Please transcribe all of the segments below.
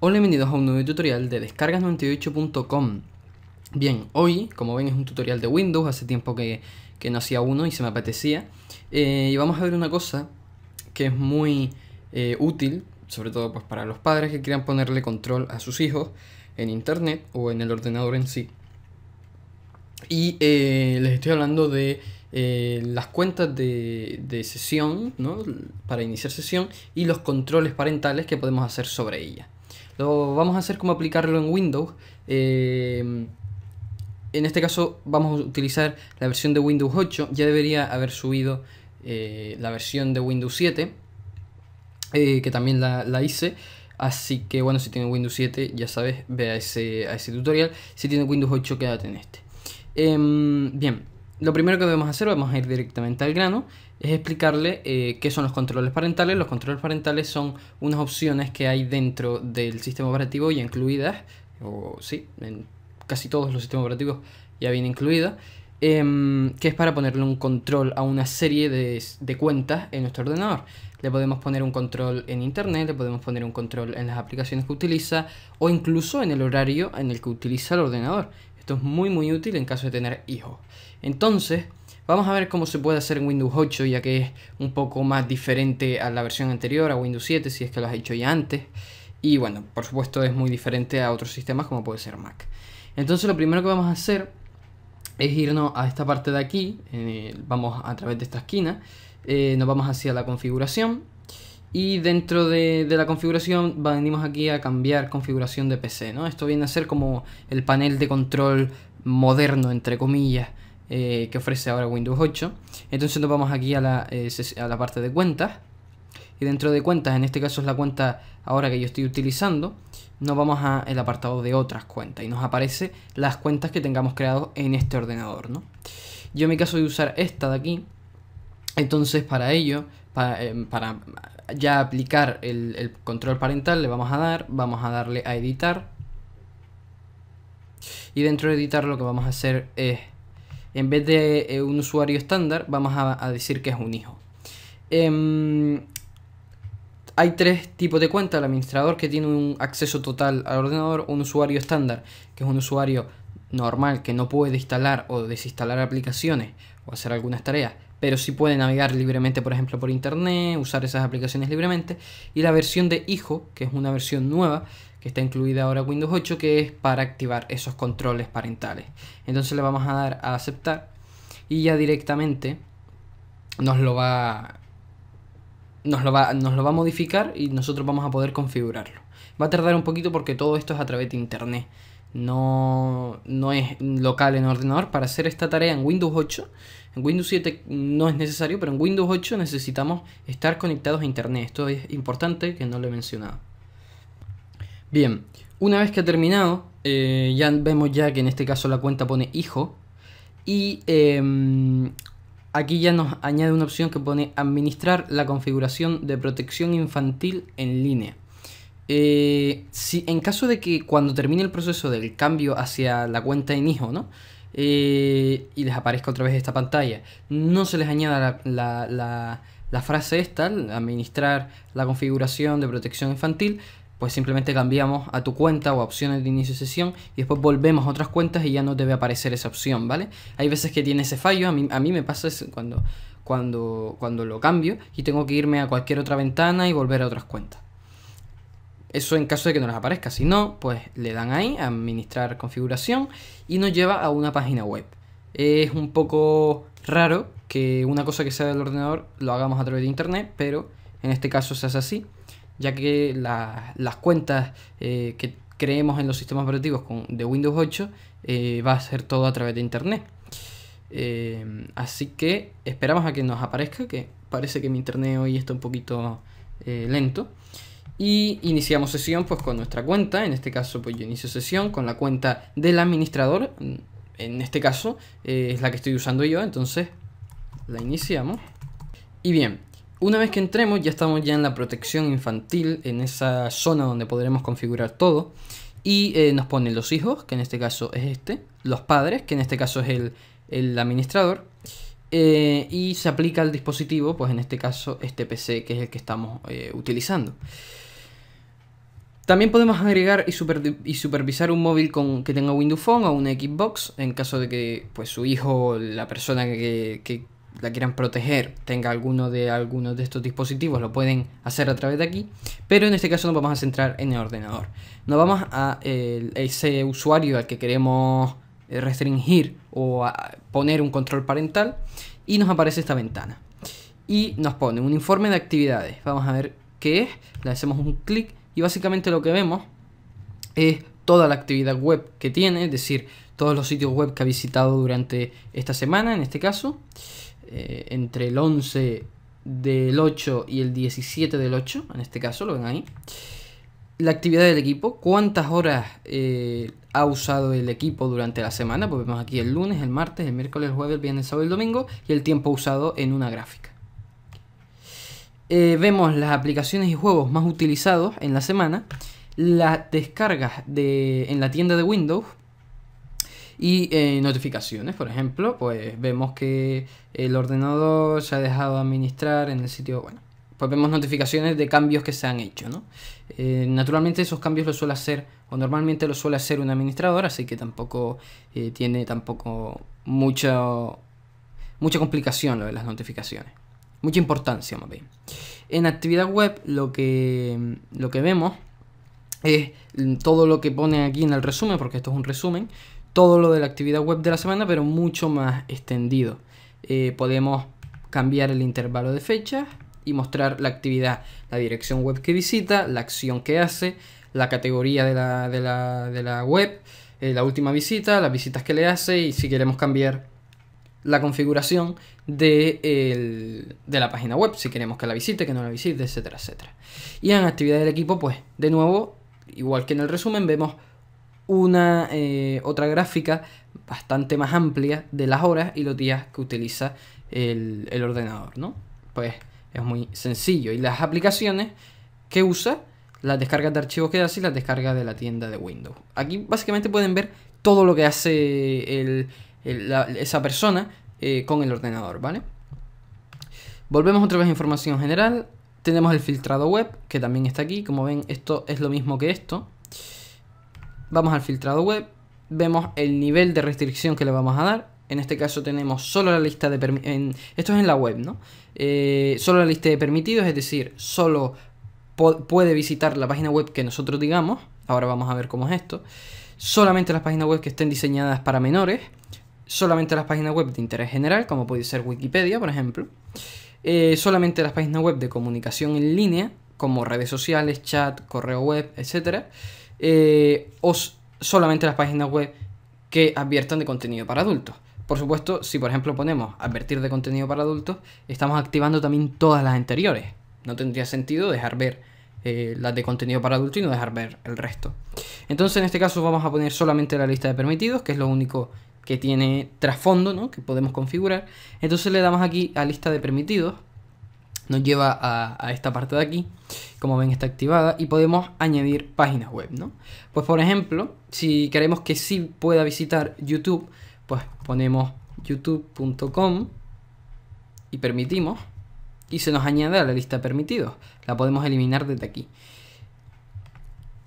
Hola bienvenidos a un nuevo tutorial de descargas98.com Bien, hoy, como ven, es un tutorial de Windows, hace tiempo que, no hacía uno y se me apetecía eh, Y vamos a ver una cosa que es muy eh, útil, sobre todo pues, para los padres que quieran ponerle control a sus hijos en internet o en el ordenador en sí Y eh, les estoy hablando de las cuentas de, de sesión, ¿no? para iniciar sesión, y los controles parentales que podemos hacer sobre ella. Lo vamos a hacer como aplicarlo en Windows. Eh, en este caso vamos a utilizar la versión de Windows 8. Ya debería haber subido eh, la versión de Windows 7, eh, que también la, la, hice. Así que bueno, si tiene Windows 7, ya sabes, ve a ese, a ese tutorial. Si tiene Windows 8, quédate en este. Em, bien, lo primero que debemos hacer, vamos a ir directamente al grano, es explicarle eh, qué son los controles parentales. Los controles parentales son unas opciones que hay dentro del sistema operativo ya incluidas, o sí, en casi todos los sistemas operativos ya viene incluida, em, que es para ponerle un control a una serie de cuentas en nuestro ordenador. Le podemos poner un control en Internet, le podemos poner un control en las aplicaciones que utiliza o incluso en el horario en el que utiliza el ordenador. Esto es muy muy útil en caso de tener hijos. Entonces, Vamos a ver cómo se puede hacer en Windows 8, ya que es un poco más diferente a la versión anterior, a Windows 7, si es que lo has hecho ya antes. Y bueno, por supuesto es muy diferente a otros sistemas como puede ser Mac. Entonces lo primero que vamos a hacer es irnos a esta parte de aquí, vamos a través de esta esquina, eh, nos vamos hacia la configuración y dentro de, la configuración venimos aquí a cambiar configuración de PC. Esto viene a ser como el panel de control moderno, entre comillas, eh, que ofrece ahora Windows 8. Entonces nos vamos aquí eh, a la, parte de cuentas. Y dentro de cuentas, en este caso es la cuenta ahora que yo estoy utilizando, nos vamos al apartado de otras cuentas y nos aparece las cuentas que tengamos creado en este ordenador. Yo en mi caso voy a usar esta de aquí, entonces para ello, para, eh, ya aplicar el control parental, le vamos a dar, vamos a darle a editar. Y dentro de editar lo que vamos a hacer es en vez de eh, un usuario estándar, vamos a, decir que es un hijo. Em, hay tres tipos de cuenta. El administrador que tiene un acceso total al ordenador, un usuario estándar, que es un usuario normal que no puede instalar o desinstalar aplicaciones o hacer algunas tareas, pero sí puede navegar libremente, por ejemplo, por internet, usar esas aplicaciones libremente. Y la versión de hijo, que es una versión nueva, que está incluida ahora Windows 8, que es para activar esos controles parentales. Entonces le vamos a dar a aceptar y ya directamente nos lo va, nos nos lo va a modificar y nosotros vamos a poder configurarlo. Va a tardar un poquito porque todo esto es a través de internet. No, no, es local en ordenador. Para hacer esta tarea en Windows 8, en Windows 7 no es necesario, pero en Windows 8 necesitamos estar conectados a Internet. Esto es importante que no lo he mencionado. Bien, una vez que ha terminado, eh, ya vemos ya que en este caso la cuenta pone hijo. Y em, aquí ya nos añade una opción que pone administrar la configuración de protección infantil en línea. Eh, si, en caso de que cuando termine el proceso del cambio hacia la cuenta en hijo, ¿no? Eh, y les aparezca otra vez esta pantalla, no se les añada la, la, frase esta, administrar la configuración de protección infantil, pues simplemente cambiamos a tu cuenta o a opciones de inicio de sesión y después volvemos a otras cuentas y ya no debe aparecer esa opción, ¿vale? Hay veces que tiene ese fallo, a mí, me pasa cuando, cuando, cuando lo cambio y tengo que irme a cualquier otra ventana y volver a otras cuentas. Eso en caso de que no les aparezca, si no, pues le dan ahí, administrar configuración y nos lleva a una página web. Es un poco raro que una cosa que sea del ordenador lo hagamos a través de internet, pero en este caso se hace así ya que las cuentas eh, que creemos en los sistemas operativos de Windows 8 eh, va a ser todo a través de Internet. Eh, así que esperamos a que nos aparezca, que parece que mi Internet hoy está un poquito lento. Y iniciamos sesión pues con nuestra cuenta, en este caso pues yo inicio sesión con la cuenta del administrador, en este caso es la que estoy usando yo, entonces la iniciamos. Y bien, una vez que entremos, ya estamos ya en la protección infantil, en esa zona donde podremos configurar todo. Y eh, nos ponen los hijos, que en este caso es este, los padres, que en este caso es el, administrador. Eh, y se aplica al dispositivo, pues en este caso este PC que es el que estamos eh, utilizando. También podemos agregar y, supervisar un móvil con, que tenga Windows Phone o una Xbox en caso de que pues, su hijo, la persona que la quieran proteger tenga alguno de algunos de estos dispositivos, lo pueden hacer a través de aquí, pero en este caso nos vamos a centrar en el ordenador. Nos vamos a ese usuario al que queremos eh, restringir o poner un control parental y nos aparece esta ventana. Y nos pone un informe de actividades. Vamos a ver qué es, le hacemos un clic y básicamente lo que vemos es toda la actividad web que tiene, es decir, todos los sitios web que ha visitado durante esta semana en este caso. Eh, entre el 11 del 8 y el 17 del 8, en este caso, lo ven ahí. La actividad del equipo, cuántas horas eh, ha usado el equipo durante la semana, pues vemos aquí el lunes, el martes, el miércoles, el jueves, el viernes, sábado y el domingo, y el tiempo usado en una gráfica. Eh, vemos las aplicaciones y juegos más utilizados en la semana, las descargas de, en la tienda de Windows, y eh, notificaciones, por ejemplo, pues vemos que el ordenador se ha dejado administrar en el sitio, bueno, pues vemos notificaciones de cambios que se han hecho, ¿no? Eh, naturalmente esos cambios lo suele hacer, o normalmente lo suele hacer un administrador, así que tampoco eh, tiene tampoco mucho, mucha complicación lo de las notificaciones. Mucha importancia, más bien. En actividad web lo que, lo que vemos es mm, todo lo que pone aquí en el resumen, porque esto es un resumen, todo lo de la actividad web de la semana, pero mucho más extendido. Eh, podemos cambiar el intervalo de fechas y mostrar la actividad, la dirección web que visita, la acción que hace, la categoría de la, de la, de la web, eh, la última visita, las visitas que le hace y si queremos cambiar la configuración de, el, de, la página web, si queremos que la visite, que no la visite, etcétera, etcétera. Y en actividad del equipo, pues de nuevo, igual que en el resumen, vemos una eh, otra gráfica bastante más amplia de las horas y los días que utiliza el, ordenador, ¿no? Pues es muy sencillo. Y las aplicaciones que usa, las descargas de archivos que hace y las descargas de la tienda de Windows. Aquí básicamente pueden ver todo lo que hace esa persona eh, con el ordenador, ¿vale? Volvemos otra vez a información general. Tenemos el filtrado web, que también está aquí. Como ven, esto es lo mismo que esto vamos al filtrado web, vemos el nivel de restricción que le vamos a dar. En este caso tenemos solo la lista de permitidos, esto es en la web, ¿no? Eh, solo la lista de permitidos, es decir, solo puede visitar la página web que nosotros digamos. Ahora vamos a ver cómo es esto. Solamente las páginas web que estén diseñadas para menores. Solamente las páginas web de interés general, como puede ser Wikipedia, por ejemplo. Eh, solamente las páginas web de comunicación en línea, como redes sociales, chat, correo web, etc., eh, o solamente las páginas web que adviertan de contenido para adultos. Por supuesto, si por ejemplo ponemos advertir de contenido para adultos, estamos activando también todas las anteriores. No tendría sentido dejar ver eh, las de contenido para adultos y no dejar ver el resto. Entonces en este caso vamos a poner solamente la lista de permitidos, que es lo único que tiene trasfondo, ¿no? que podemos configurar. Entonces le damos aquí a lista de permitidos nos lleva a, esta parte de aquí. Como ven está activada y podemos añadir páginas web, Pues por ejemplo, si queremos que sí pueda visitar YouTube, pues ponemos youtube.com y permitimos y se nos añade a la lista permitidos. La podemos eliminar desde aquí.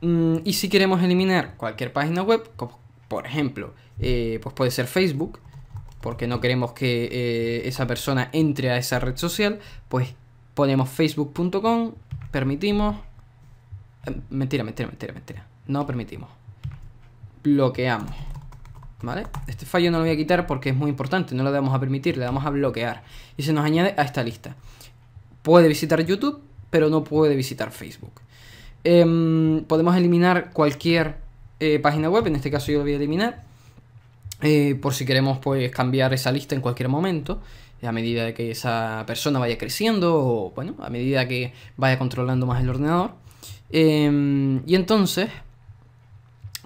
Mm, y si queremos eliminar cualquier página web, por ejemplo, eh, pues puede ser Facebook, porque no queremos que eh, esa persona entre a esa red social, pues ponemos facebook.com, permitimos. Em, mentira, mentira, mentira, mentira. No permitimos. Bloqueamos. ¿Vale? Este fallo no lo voy a quitar porque es muy importante, no lo damos a permitir, le damos a bloquear. Y se nos añade a esta lista. Puede visitar YouTube, pero no puede visitar Facebook. Em, podemos eliminar cualquier eh, página web, en este caso yo lo voy a eliminar. Eh, por si queremos pues cambiar esa lista en cualquier momento eh, a medida que esa persona vaya creciendo o bueno a medida que vaya controlando más el ordenador em, y entonces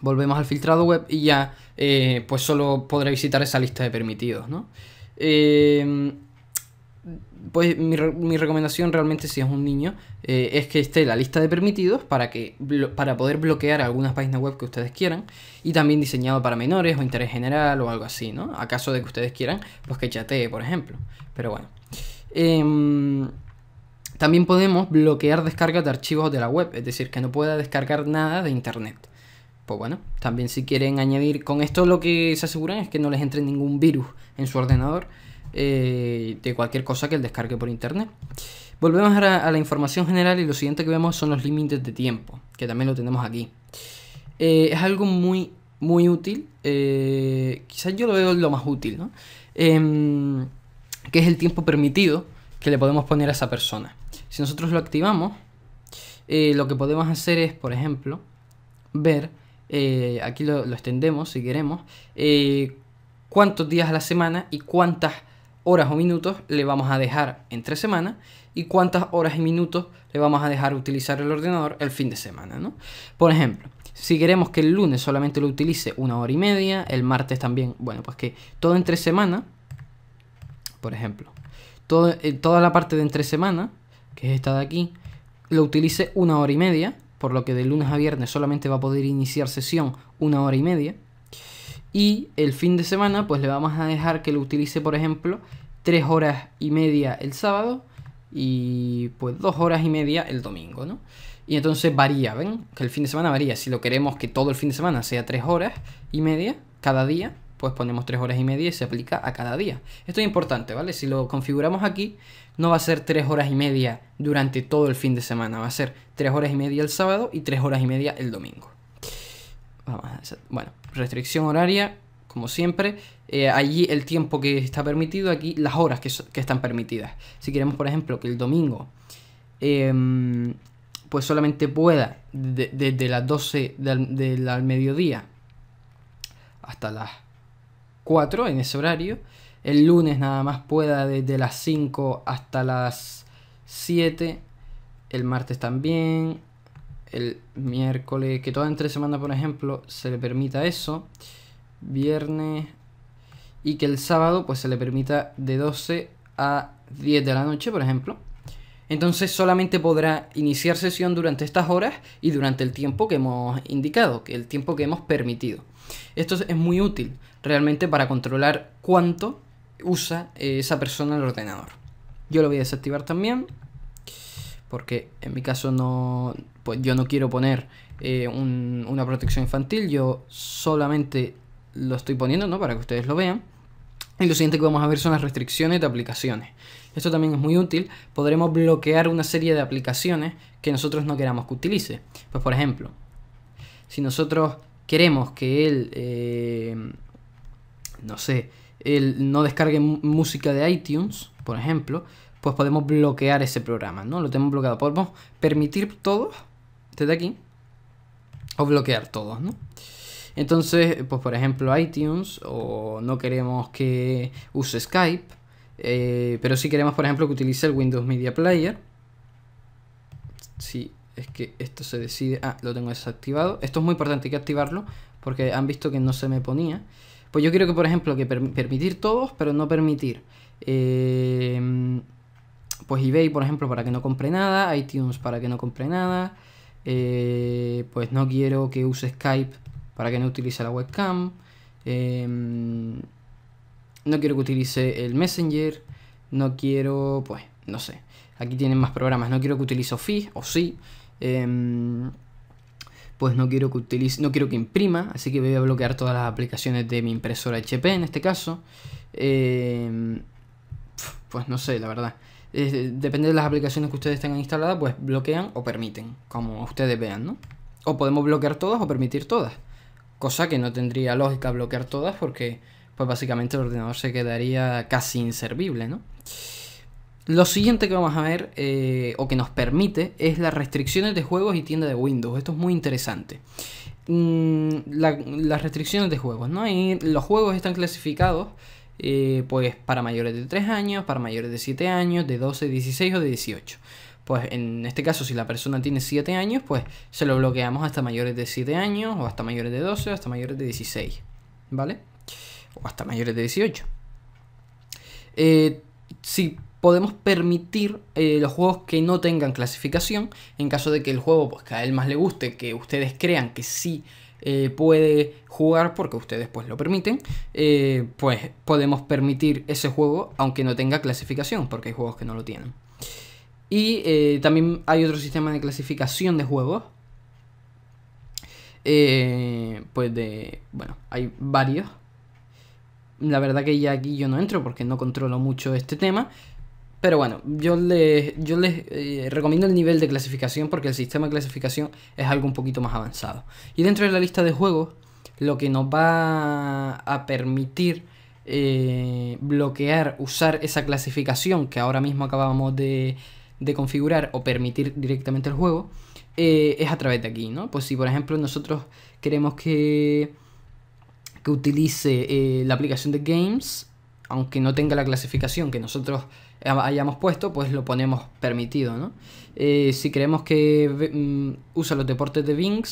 volvemos al filtrado web y ya eh, pues solo podré visitar esa lista de permitidos ¿no? Em, pues mi, recomendación realmente si es un niño eh, es que esté la lista de permitidos para, que, para poder bloquear algunas páginas web que ustedes quieran y también diseñado para menores o interés general o algo así, ¿no? A caso de que ustedes quieran, pues que chatee, por ejemplo. Pero bueno. Em, también podemos bloquear descargas de archivos de la web, es decir, que no pueda descargar nada de internet. Pues bueno, también si quieren añadir, con esto lo que se aseguran es que no les entre ningún virus en su ordenador eh, de cualquier cosa que el descargue por internet. Volvemos a, la, información general y lo siguiente que vemos son los límites de tiempo, que también lo tenemos aquí. Eh, es algo muy, muy útil, eh, quizás yo lo veo lo más útil, ¿no? Em, que es el tiempo permitido que le podemos poner a esa persona. Si nosotros lo activamos, lo que podemos hacer es, por ejemplo, ver, aquí lo extendemos si queremos, cuántos días a la semana y cuántas horas o minutos le vamos a dejar entre semana y cuántas horas y minutos le vamos a dejar utilizar el ordenador el fin de semana. ¿no? Por ejemplo, si queremos que el lunes solamente lo utilice una hora y media, el martes también, bueno, pues que todo entre semana, por ejemplo, todo, eh, toda la parte de entre semana, que es esta de aquí, lo utilice una hora y media, por lo que de lunes a viernes solamente va a poder iniciar sesión una hora y media. Y el fin de semana, pues le vamos a dejar que lo utilice, por ejemplo, 3 horas y media el sábado y pues 2 horas y media el domingo, ¿no? Y entonces varía, ¿ven? Que el fin de semana varía. Si lo queremos que todo el fin de semana sea tres horas y media cada día, pues ponemos tres horas y media y se aplica a cada día. Esto es importante, ¿vale? Si lo configuramos aquí, no va a ser 3 horas y media durante todo el fin de semana, va a ser 3 horas y media el sábado y tres horas y media el domingo bueno, restricción horaria, como siempre. Eh, allí el tiempo que está permitido, aquí las horas que, están permitidas. Si queremos, por ejemplo, que el domingo em, pues solamente pueda desde las 12 del, mediodía hasta las 4 en ese horario. El lunes nada más pueda desde las 5 hasta las 7. El martes también el miércoles, que toda entre semana, por ejemplo, se le permita eso, viernes, y que el sábado, pues se le permita de 12 a 10 de la noche, por ejemplo. Entonces solamente podrá iniciar sesión durante estas horas y durante el tiempo que hemos indicado, que el tiempo que hemos permitido. Esto es muy útil realmente para controlar cuánto usa eh, esa persona el ordenador. Yo lo voy a desactivar también porque en mi caso no, pues yo no quiero poner eh, una protección infantil, yo solamente lo estoy poniendo, ¿no? Para que ustedes lo vean. Y lo siguiente que vamos a ver son las restricciones de aplicaciones. Esto también es muy útil. Podremos bloquear una serie de aplicaciones que nosotros no queramos que utilice. Pues por ejemplo, si nosotros queremos que él, eh, no sé, él no descargue música de iTunes, por ejemplo, pues podemos bloquear ese programa, ¿no? Lo tenemos bloqueado. Podemos permitir todos este de aquí, o bloquear todos, ¿no? Entonces, pues por ejemplo iTunes, o no queremos que use Skype, eh, pero sí queremos, por ejemplo, que utilice el Windows Media Player. Si es que esto se decide... Ah, lo tengo desactivado. Esto es muy importante, que activarlo, porque han visto que no se me ponía. Pues yo quiero que, por ejemplo, que permitir todos, pero no permitir... Eh, pues eBay, por ejemplo, para que no compre nada, iTunes para que no compre nada, eh, pues no quiero que use Skype para que no utilice la webcam, em, no quiero que utilice el Messenger, no quiero, pues, no sé, aquí tienen más programas, no quiero que utilice Office o sí, em, pues no quiero que utilice, no quiero que imprima, así que voy a bloquear todas las aplicaciones de mi impresora HP en este caso. Em, pues no sé, la verdad. Eh, depende de las aplicaciones que ustedes tengan instaladas, pues bloquean o permiten, como ustedes vean, ¿no? O podemos bloquear todas o permitir todas. Cosa que no tendría lógica bloquear todas porque, pues básicamente el ordenador se quedaría casi inservible, ¿no? Lo siguiente que vamos a ver, eh, o que nos permite, es las restricciones de juegos y tienda de Windows. Esto es muy interesante. Mm, las restricciones de juegos, ¿no? Y los juegos están clasificados eh, pues para mayores de 3 años, para mayores de 7 años, de 12, 16 o de 18. Pues en este caso, si la persona tiene 7 años, pues se lo bloqueamos hasta mayores de 7 años, o hasta mayores de 12, o hasta mayores de 16, ¿vale? O hasta mayores de 18. Eh, si podemos permitir eh, los juegos que no tengan clasificación, en caso de que el juego pues, que a él más le guste, que ustedes crean que sí eh, puede jugar porque ustedes pues lo permiten, eh, pues podemos permitir ese juego aunque no tenga clasificación, porque hay juegos que no lo tienen. Y eh, también hay otro sistema de clasificación de juegos. pues de... Bueno, hay varios. La verdad que ya aquí yo no entro porque no controlo mucho este tema. Pero bueno, yo les, yo les eh, recomiendo el nivel de clasificación porque el sistema de clasificación es algo un poquito más avanzado. Y dentro de la lista de juegos, lo que nos va a permitir eh, bloquear, usar esa clasificación que ahora mismo acabamos de, configurar o permitir directamente el juego, eh, es a través de aquí, ¿no? Pues si por ejemplo nosotros queremos que, que utilice la aplicación de Games, aunque no tenga la clasificación que nosotros hayamos puesto, pues lo ponemos permitido, ¿no? Eh, si queremos que mm, use los deportes de Bing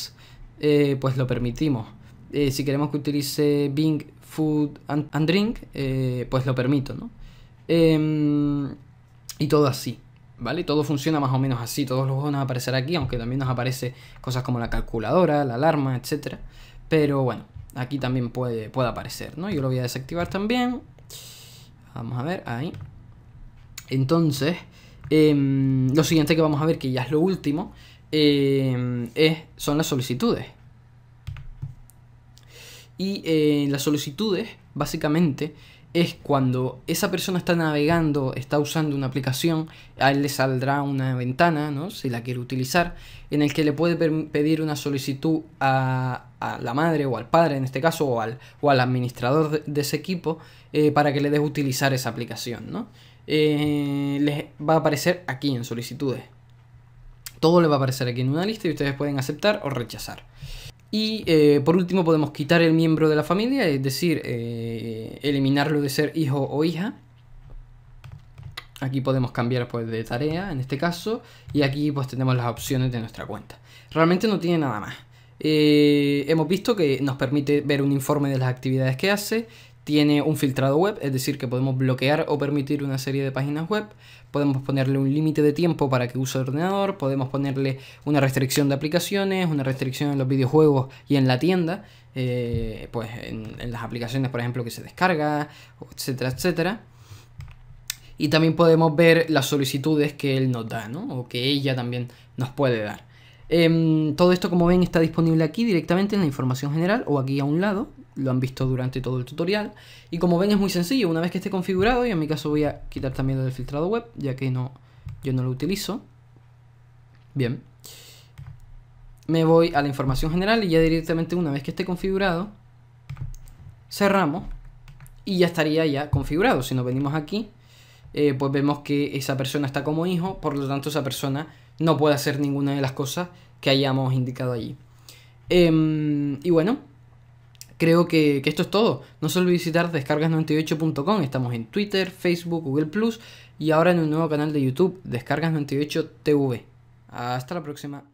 eh, pues lo permitimos. Eh, si queremos que utilice Bing Food and, Drink, pues lo permito, ¿no? Em, y todo así, ¿vale? Todo funciona más o menos así. Todos los juegos a aparecer aquí, aunque también nos aparece cosas como la calculadora, la alarma, etc. Pero bueno, aquí también puede, puede aparecer, ¿no? Yo lo voy a desactivar también Vamos a ver, ahí. Entonces, em, lo siguiente que vamos a ver, que ya es lo último, em, son las solicitudes. Y eh, las solicitudes, básicamente, es cuando esa persona está navegando, está usando una aplicación, a él le saldrá una ventana, ¿no? si la quiere utilizar, en el que le puede pedir una solicitud a, la madre o al padre, en este caso, o al, o al administrador de, ese equipo, eh, para que le deje utilizar esa aplicación. ¿no? Eh, les va a aparecer aquí en solicitudes. Todo le va a aparecer aquí en una lista y ustedes pueden aceptar o rechazar. Y eh, por último podemos quitar el miembro de la familia, es decir, eh, eliminarlo de ser hijo o hija. Aquí podemos cambiar pues, de tarea en este caso y aquí pues tenemos las opciones de nuestra cuenta. Realmente no tiene nada más. Eh, hemos visto que nos permite ver un informe de las actividades que hace, tiene un filtrado web, es decir, que podemos bloquear o permitir una serie de páginas web, podemos ponerle un límite de tiempo para que use el ordenador, podemos ponerle una restricción de aplicaciones, una restricción en los videojuegos y en la tienda, eh, pues en, las aplicaciones, por ejemplo, que se descarga, etcétera, etcétera. Y también podemos ver las solicitudes que él nos da, ¿no? O que ella también nos puede dar. Em, todo esto, como ven, está disponible aquí directamente en la información general o aquí a un lado, lo han visto durante todo el tutorial. Y como ven es muy sencillo, una vez que esté configurado, y en mi caso voy a quitar también el filtrado web, ya que no, yo no lo utilizo. Bien. Me voy a la información general y ya directamente una vez que esté configurado, cerramos y ya estaría ya configurado. Si nos venimos aquí, eh, pues vemos que esa persona está como hijo, por lo tanto esa persona no puede hacer ninguna de las cosas que hayamos indicado allí. Em, y bueno, Creo que, esto es todo. No se visitar descargas98.com. Estamos en Twitter, Facebook, Google Plus y ahora en un nuevo canal de YouTube, Descargas98TV. Hasta la próxima.